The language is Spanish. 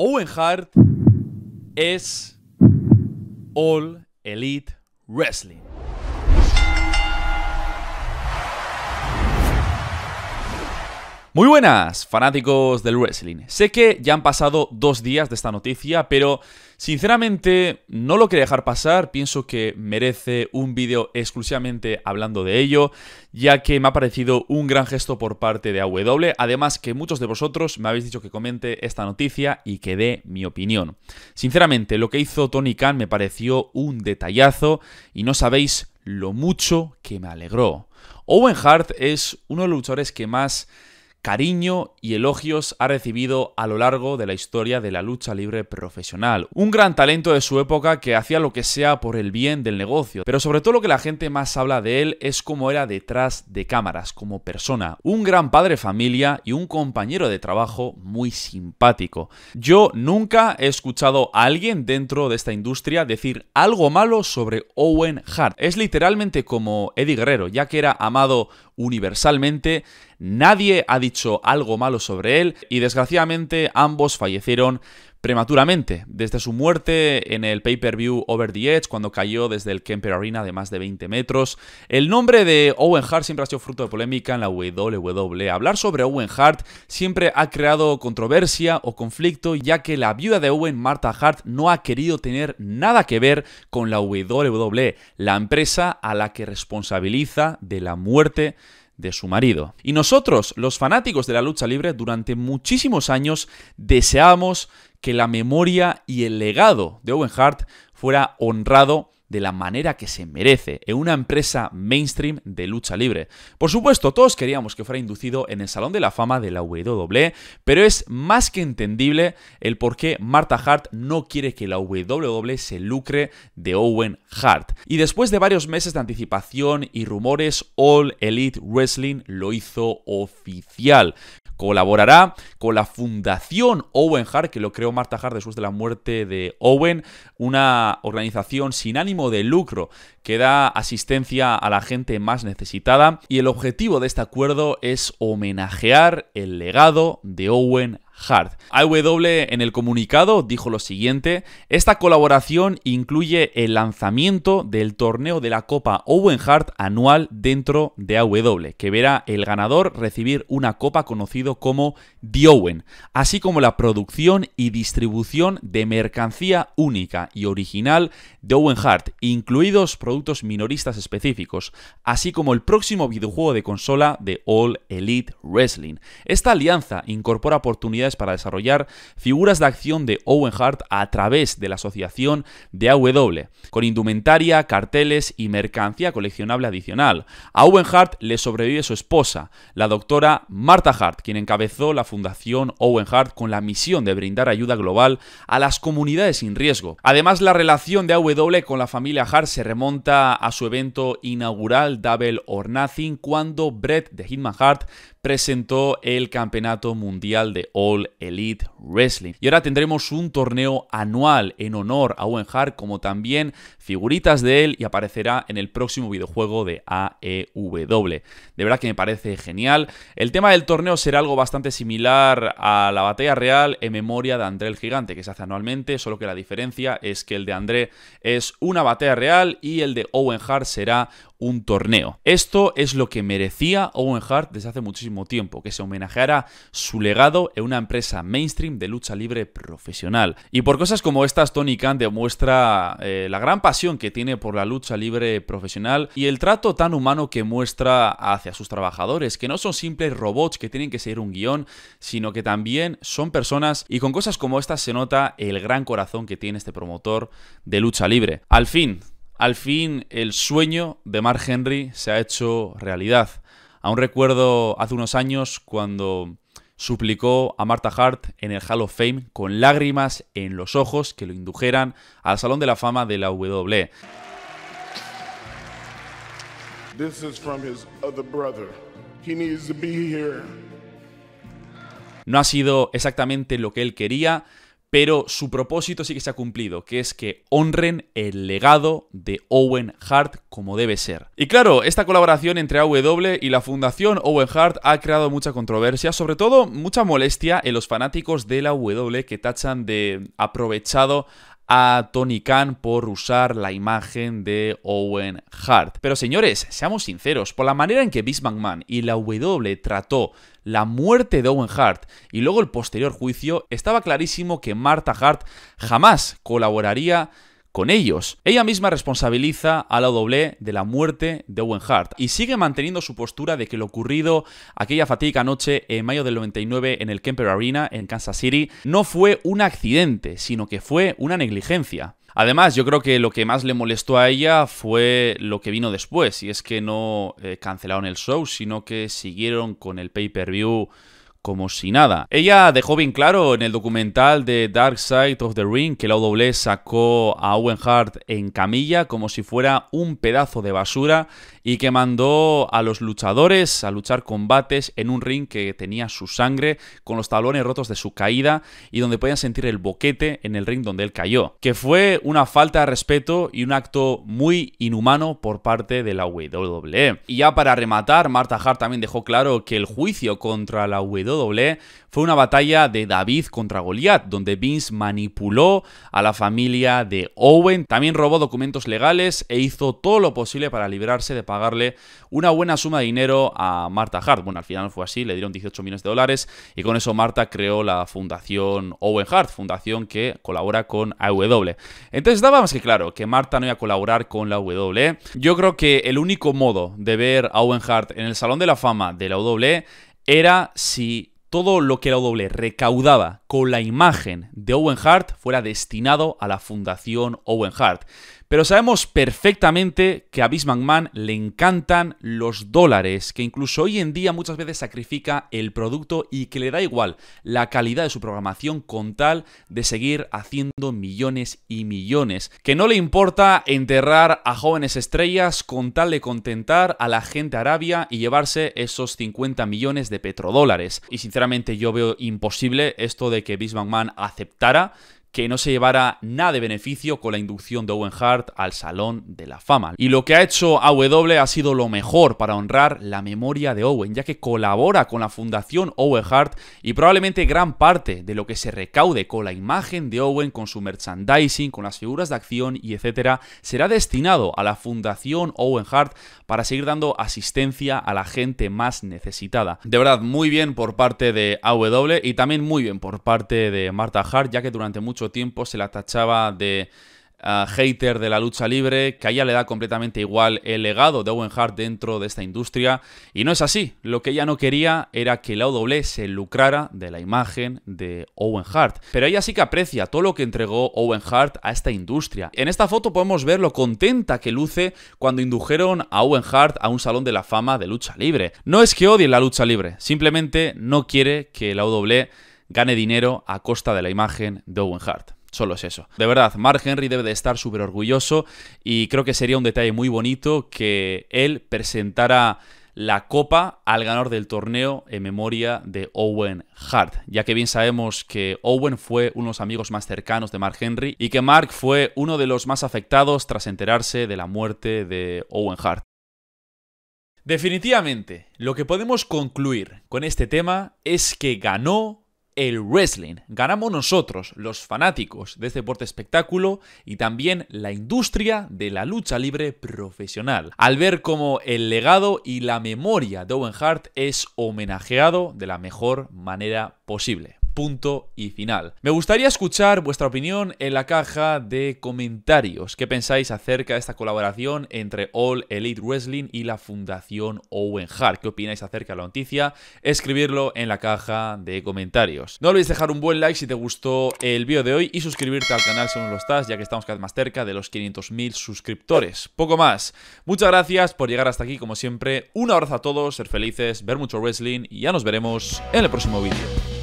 Owen Hart es All Elite Wrestling. Muy buenas, fanáticos del wrestling. Sé que ya han pasado dos días de esta noticia, pero Sinceramente, no lo quería dejar pasar, pienso que merece un vídeo exclusivamente hablando de ello, ya que me ha parecido un gran gesto por parte de AW, además que muchos de vosotros me habéis dicho que comente esta noticia y que dé mi opinión. Sinceramente, lo que hizo Tony Khan me pareció un detallazo y no sabéis lo mucho que me alegró. Owen Hart es uno de los luchadores que más cariño y elogios ha recibido a lo largo de la historia de la lucha libre profesional. Un gran talento de su época que hacía lo que sea por el bien del negocio, pero sobre todo lo que la gente más habla de él es cómo era detrás de cámaras, como persona. Un gran padre familia y un compañero de trabajo muy simpático. Yo nunca he escuchado a alguien dentro de esta industria decir algo malo sobre Owen Hart. Es literalmente como Eddie Guerrero, ya que era amado universalmente, nadie ha dicho algo malo sobre él y desgraciadamente ambos fallecieron prematuramente, desde su muerte en el pay-per-view Over the Edge, cuando cayó desde el Kemper Arena de más de 20 metros. El nombre de Owen Hart siempre ha sido fruto de polémica en la WWE. Hablar sobre Owen Hart siempre ha creado controversia o conflicto, ya que la viuda de Owen, Martha Hart, no ha querido tener nada que ver con la WWE, la empresa a la que responsabiliza de la muerte de su marido. Y nosotros, los fanáticos de la lucha libre, durante muchísimos años deseamos que la memoria y el legado de Owen Hart fuera honrado de la manera que se merece, en una empresa mainstream de lucha libre. Por supuesto, todos queríamos que fuera inducido en el Salón de la Fama de la WWE, pero es más que entendible el por qué Marta Hart no quiere que la WWE se lucre de Owen Hart. Y después de varios meses de anticipación y rumores, All Elite Wrestling lo hizo oficial. Colaborará con la Fundación Owen Hart, que lo creó Marta Hart después de la muerte de Owen, una organización sin ánimo de lucro que da asistencia a la gente más necesitada. Y el objetivo de este acuerdo es homenajear el legado de Owen Hard. AW en el comunicado dijo lo siguiente, esta colaboración incluye el lanzamiento del torneo de la Copa Owen Hart anual dentro de AW, que verá el ganador recibir una copa conocido como The Owen, así como la producción y distribución de mercancía única y original de Owen Hart, incluidos productos minoristas específicos, así como el próximo videojuego de consola de All Elite Wrestling. Esta alianza incorpora oportunidades para desarrollar figuras de acción de Owen Hart a través de la asociación de AW, con indumentaria, carteles y mercancía coleccionable adicional. A Owen Hart le sobrevive su esposa, la doctora Marta Hart, quien encabezó la fundación Owen Hart con la misión de brindar ayuda global a las comunidades sin riesgo. Además, la relación de AW con la familia Hart se remonta a su evento inaugural Double or Nothing cuando Brett de Hitman Hart presentó el Campeonato Mundial de All Elite Wrestling. Y ahora tendremos un torneo anual en honor a Owen Hart, como también figuritas de él y aparecerá en el próximo videojuego de AEW. De verdad que me parece genial. El tema del torneo será algo bastante similar a la batalla real en memoria de André el Gigante, que se hace anualmente, solo que la diferencia es que el de André es una batalla real y el de Owen Hart será un torneo. Esto es lo que merecía Owen Hart desde hace muchísimo tiempo, que se homenajeara su legado en una empresa mainstream de lucha libre profesional. Y por cosas como estas, Tony Khan demuestra eh, la gran pasión que tiene por la lucha libre profesional y el trato tan humano que muestra hacia sus trabajadores, que no son simples robots que tienen que seguir un guión, sino que también son personas y con cosas como estas se nota el gran corazón que tiene este promotor de lucha libre. Al fin, al fin, el sueño de Mark Henry se ha hecho realidad. Aún recuerdo hace unos años cuando suplicó a Martha Hart en el Hall of Fame con lágrimas en los ojos que lo indujeran al Salón de la Fama de la WWE. No ha sido exactamente lo que él quería, pero su propósito sí que se ha cumplido, que es que honren el legado de Owen Hart como debe ser. Y claro, esta colaboración entre AW y la Fundación Owen Hart ha creado mucha controversia, sobre todo mucha molestia en los fanáticos de la AW que tachan de aprovechado a Tony Khan por usar la imagen de Owen Hart. Pero señores, seamos sinceros, por la manera en que Vince McMahon y la W trató la muerte de Owen Hart y luego el posterior juicio, estaba clarísimo que Martha Hart jamás colaboraría con ellos. Ella misma responsabiliza a la doble de la muerte de Owen Hart y sigue manteniendo su postura de que lo ocurrido aquella fatídica noche en mayo del 99 en el Kemper Arena en Kansas City no fue un accidente, sino que fue una negligencia. Además, yo creo que lo que más le molestó a ella fue lo que vino después, y es que no eh, cancelaron el show, sino que siguieron con el pay-per-view como si nada. Ella dejó bien claro en el documental de Dark Side of the Ring que la W sacó a Owen Hart en camilla como si fuera un pedazo de basura y que mandó a los luchadores a luchar combates en un ring que tenía su sangre, con los talones rotos de su caída y donde podían sentir el boquete en el ring donde él cayó, que fue una falta de respeto y un acto muy inhumano por parte de la WWE. Y ya para rematar, Marta Hart también dejó claro que el juicio contra la WWE fue una batalla de David contra Goliath, donde Vince manipuló a la familia de Owen, también robó documentos legales e hizo todo lo posible para librarse de Pablo pagarle una buena suma de dinero a Marta Hart. Bueno, al final fue así, le dieron 18 millones de dólares y con eso Marta creó la fundación Owen Hart, fundación que colabora con AW. Entonces estaba más que claro que Marta no iba a colaborar con la W. Yo creo que el único modo de ver a Owen Hart en el Salón de la Fama de la AW era si todo lo que la W recaudaba con la imagen de Owen Hart fuera destinado a la Fundación Owen Hart. Pero sabemos perfectamente que a Bisman Man le encantan los dólares, que incluso hoy en día muchas veces sacrifica el producto y que le da igual la calidad de su programación con tal de seguir haciendo millones y millones, que no le importa enterrar a jóvenes estrellas con tal de contentar a la gente arabia y llevarse esos 50 millones de petrodólares. Y sinceramente yo veo imposible esto de que Bisman Man aceptara que no se llevara nada de beneficio con la inducción de Owen Hart al Salón de la Fama. Y lo que ha hecho AW ha sido lo mejor para honrar la memoria de Owen, ya que colabora con la Fundación Owen Hart y probablemente gran parte de lo que se recaude con la imagen de Owen, con su merchandising, con las figuras de acción y etcétera, será destinado a la Fundación Owen Hart para seguir dando asistencia a la gente más necesitada. De verdad, muy bien por parte de AW y también muy bien por parte de Marta Hart, ya que durante mucho tiempo se la tachaba de ah, hater de la lucha libre, que a ella le da completamente igual el legado de Owen Hart dentro de esta industria. Y no es así, lo que ella no quería era que la OW se lucrara de la imagen de Owen Hart. Pero ella sí que aprecia todo lo que entregó Owen Hart a esta industria. En esta foto podemos ver lo contenta que luce cuando indujeron a Owen Hart a un salón de la fama de lucha libre. No es que odie la lucha libre, simplemente no quiere que la OW gane dinero a costa de la imagen de Owen Hart. Solo es eso. De verdad, Mark Henry debe de estar súper orgulloso y creo que sería un detalle muy bonito que él presentara la copa al ganador del torneo en memoria de Owen Hart, ya que bien sabemos que Owen fue uno de los amigos más cercanos de Mark Henry y que Mark fue uno de los más afectados tras enterarse de la muerte de Owen Hart. Definitivamente, lo que podemos concluir con este tema es que ganó el wrestling. Ganamos nosotros, los fanáticos de este deporte espectáculo y también la industria de la lucha libre profesional. Al ver cómo el legado y la memoria de Owen Hart es homenajeado de la mejor manera posible punto y final. Me gustaría escuchar vuestra opinión en la caja de comentarios. ¿Qué pensáis acerca de esta colaboración entre All Elite Wrestling y la Fundación Owen Hart? ¿Qué opináis acerca de la noticia? Escribirlo en la caja de comentarios. No olvides dejar un buen like si te gustó el vídeo de hoy y suscribirte al canal si no lo estás, ya que estamos cada vez más cerca de los 500.000 suscriptores. Poco más. Muchas gracias por llegar hasta aquí, como siempre. Un abrazo a todos, ser felices, ver mucho wrestling y ya nos veremos en el próximo vídeo.